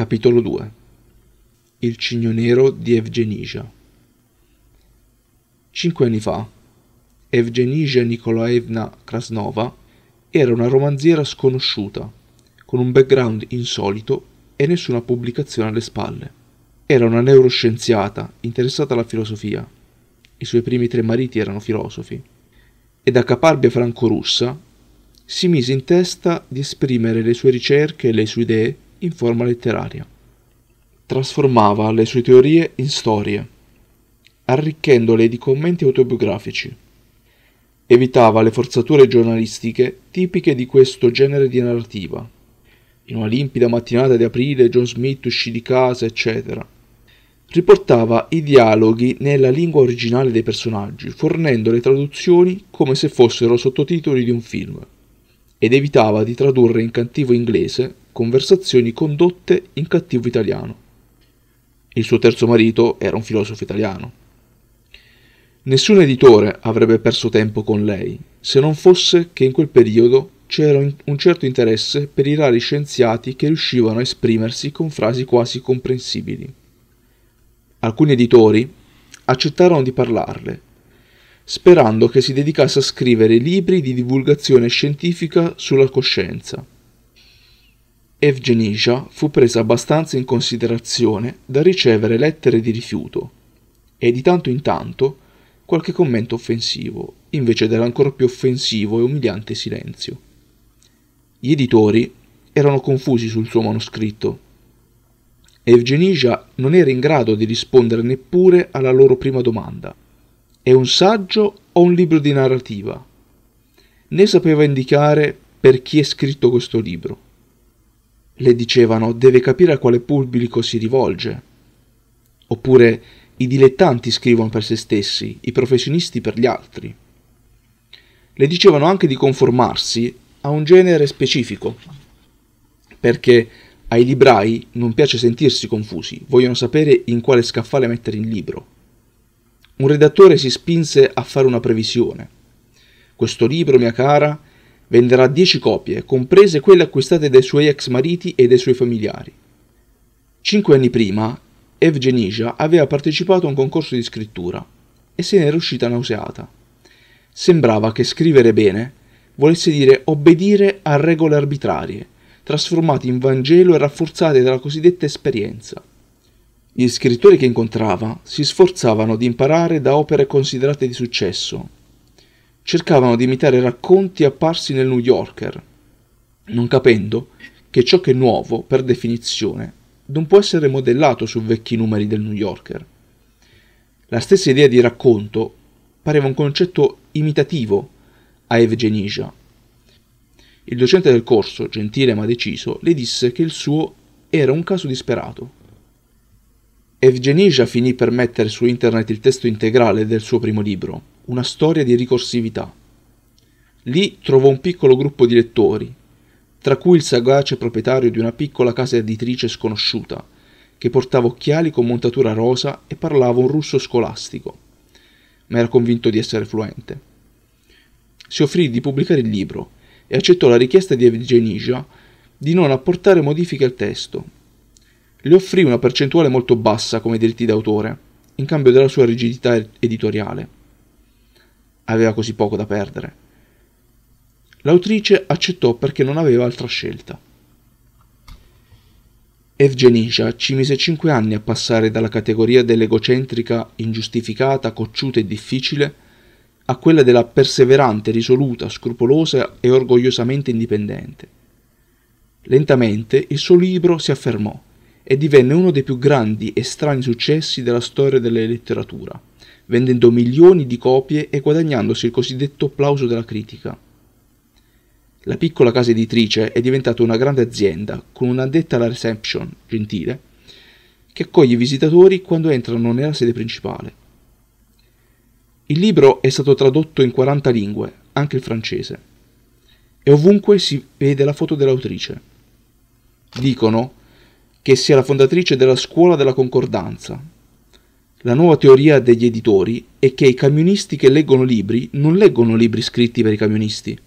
Capitolo 2 Il cigno nero di Evgenija Cinque anni fa, Evgenija Nikolaevna Krasnova era una romanziera sconosciuta, con un background insolito e nessuna pubblicazione alle spalle. Era una neuroscienziata interessata alla filosofia. I suoi primi tre mariti erano filosofi. E da caparbia franco-russa si mise in testa di esprimere le sue ricerche e le sue idee in forma letteraria. Trasformava le sue teorie in storie, arricchendole di commenti autobiografici. Evitava le forzature giornalistiche tipiche di questo genere di narrativa. In una limpida mattinata di aprile John Smith uscì di casa, eccetera. Riportava i dialoghi nella lingua originale dei personaggi, fornendo le traduzioni come se fossero sottotitoli di un film, ed evitava di tradurre in cattivo inglese conversazioni condotte in cattivo italiano. Il suo terzo marito era un filosofo italiano. Nessun editore avrebbe perso tempo con lei, se non fosse che in quel periodo c'era un certo interesse per i rari scienziati che riuscivano a esprimersi con frasi quasi comprensibili. Alcuni editori accettarono di parlarle, sperando che si dedicasse a scrivere libri di divulgazione scientifica sulla coscienza. Evgenija fu presa abbastanza in considerazione da ricevere lettere di rifiuto e di tanto in tanto qualche commento offensivo, invece dell'ancor più offensivo e umiliante silenzio. Gli editori erano confusi sul suo manoscritto. Evgenija non era in grado di rispondere neppure alla loro prima domanda. È un saggio o un libro di narrativa? Né sapeva indicare per chi è scritto questo libro le dicevano deve capire a quale pubblico si rivolge. Oppure i dilettanti scrivono per se stessi, i professionisti per gli altri. Le dicevano anche di conformarsi a un genere specifico, perché ai librai non piace sentirsi confusi, vogliono sapere in quale scaffale mettere il libro. Un redattore si spinse a fare una previsione. Questo libro, mia cara, Venderà 10 copie, comprese quelle acquistate dai suoi ex mariti e dai suoi familiari. Cinque anni prima, Evgenija aveva partecipato a un concorso di scrittura e se n'era uscita nauseata. Sembrava che scrivere bene volesse dire obbedire a regole arbitrarie, trasformate in Vangelo e rafforzate dalla cosiddetta esperienza. Gli scrittori che incontrava si sforzavano di imparare da opere considerate di successo cercavano di imitare racconti apparsi nel New Yorker, non capendo che ciò che è nuovo, per definizione, non può essere modellato su vecchi numeri del New Yorker. La stessa idea di racconto pareva un concetto imitativo a Evgenija. Il docente del corso, gentile ma deciso, le disse che il suo era un caso disperato. Evgenija finì per mettere su internet il testo integrale del suo primo libro, Una storia di ricorsività. Lì trovò un piccolo gruppo di lettori, tra cui il sagace proprietario di una piccola casa editrice sconosciuta, che portava occhiali con montatura rosa e parlava un russo scolastico, ma era convinto di essere fluente. Si offrì di pubblicare il libro e accettò la richiesta di Evgenija di non apportare modifiche al testo le offrì una percentuale molto bassa come diritti d'autore, in cambio della sua rigidità editoriale. Aveva così poco da perdere. L'autrice accettò perché non aveva altra scelta. Evgenisha ci mise cinque anni a passare dalla categoria dell'egocentrica, ingiustificata, cocciuta e difficile a quella della perseverante, risoluta, scrupolosa e orgogliosamente indipendente. Lentamente il suo libro si affermò e divenne uno dei più grandi e strani successi della storia della letteratura, vendendo milioni di copie e guadagnandosi il cosiddetto applauso della critica. La piccola casa editrice è diventata una grande azienda con un'addetta alla reception gentile che accoglie i visitatori quando entrano nella sede principale. Il libro è stato tradotto in 40 lingue, anche il francese, e ovunque si vede la foto dell'autrice. Dicono che sia la fondatrice della scuola della concordanza. La nuova teoria degli editori è che i camionisti che leggono libri non leggono libri scritti per i camionisti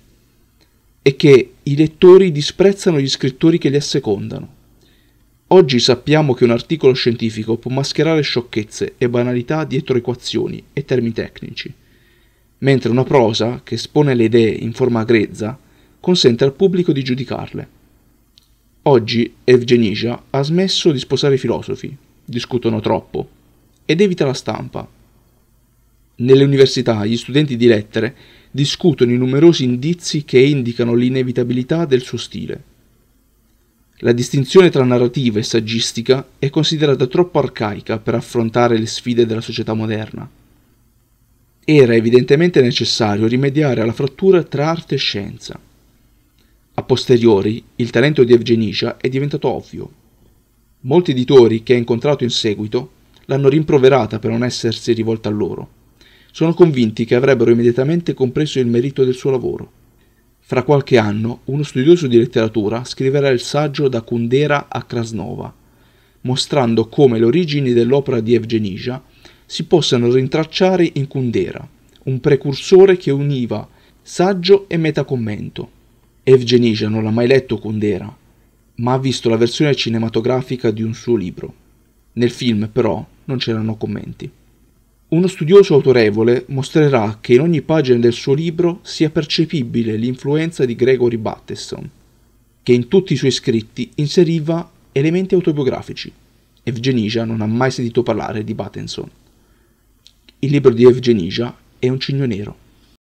e che i lettori disprezzano gli scrittori che li assecondano. Oggi sappiamo che un articolo scientifico può mascherare sciocchezze e banalità dietro equazioni e termini tecnici, mentre una prosa che espone le idee in forma grezza consente al pubblico di giudicarle. Oggi Evgenija ha smesso di sposare i filosofi, discutono troppo, ed evita la stampa. Nelle università gli studenti di lettere discutono i numerosi indizi che indicano l'inevitabilità del suo stile. La distinzione tra narrativa e saggistica è considerata troppo arcaica per affrontare le sfide della società moderna. Era evidentemente necessario rimediare alla frattura tra arte e scienza. A posteriori, il talento di Evgenicia è diventato ovvio. Molti editori che ha incontrato in seguito l'hanno rimproverata per non essersi rivolta a loro. Sono convinti che avrebbero immediatamente compreso il merito del suo lavoro. Fra qualche anno, uno studioso di letteratura scriverà il saggio da Kundera a Krasnova, mostrando come le origini dell'opera di Evgenija si possano rintracciare in Kundera, un precursore che univa saggio e metacommento. Evgenija non l'ha mai letto Kundera, ma ha visto la versione cinematografica di un suo libro. Nel film, però, non c'erano commenti. Uno studioso autorevole mostrerà che in ogni pagina del suo libro sia percepibile l'influenza di Gregory Batteston, che in tutti i suoi scritti inseriva elementi autobiografici. Evgenija non ha mai sentito parlare di Battenson. Il libro di Evgenija è un cigno nero.